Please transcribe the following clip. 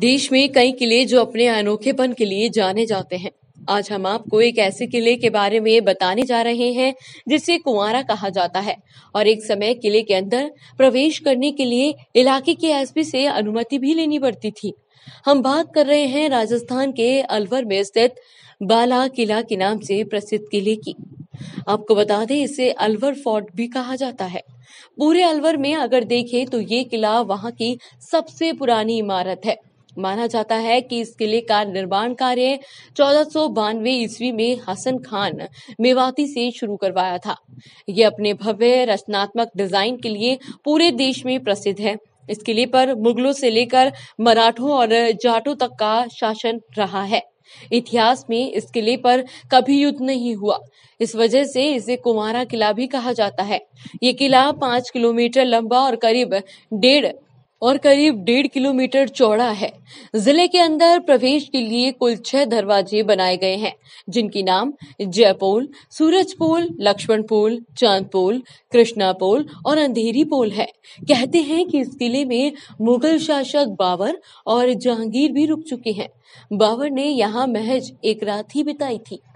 देश में कई किले जो अपने अनोखेपन के लिए जाने जाते हैं आज हम आपको एक ऐसे किले के बारे में बताने जा रहे हैं जिसे कुंवारा कहा जाता है और एक समय किले के अंदर प्रवेश करने के लिए इलाके के एसपी से अनुमति भी लेनी पड़ती थी हम बात कर रहे हैं राजस्थान के अलवर में स्थित बाला किला के नाम से प्रसिद्ध किले की आपको बता दें इसे अलवर फोर्ट भी कहा जाता है पूरे अलवर में अगर देखें तो ये किला वहाँ की सबसे पुरानी इमारत है माना जाता है कि इस किले का निर्माण कार्य चौदह ईस्वी में हसन खान मेवाती से शुरू करवाया था ये अपने भव्य रचनात्मक डिजाइन के लिए पूरे देश में प्रसिद्ध है इस किले पर मुगलों से लेकर मराठों और जाटों तक का शासन रहा है इतिहास में इस किले पर कभी युद्ध नहीं हुआ इस वजह से इसे कुमारा किला भी कहा जाता है ये किला पांच किलोमीटर लंबा और करीब डेढ़ और करीब डेढ़ किलोमीटर चौड़ा है जिले के अंदर प्रवेश के लिए कुल छह दरवाजे बनाए गए हैं जिनकी नाम जयपोल सूरजपोल लक्ष्मणपोल चांदपोल कृष्णापोल और अंधेरी पोल है कहते हैं कि इस किले में मुगल शासक बाबर और जहांगीर भी रुक चुके हैं बाबर ने यहाँ महज एक रात ही बिताई थी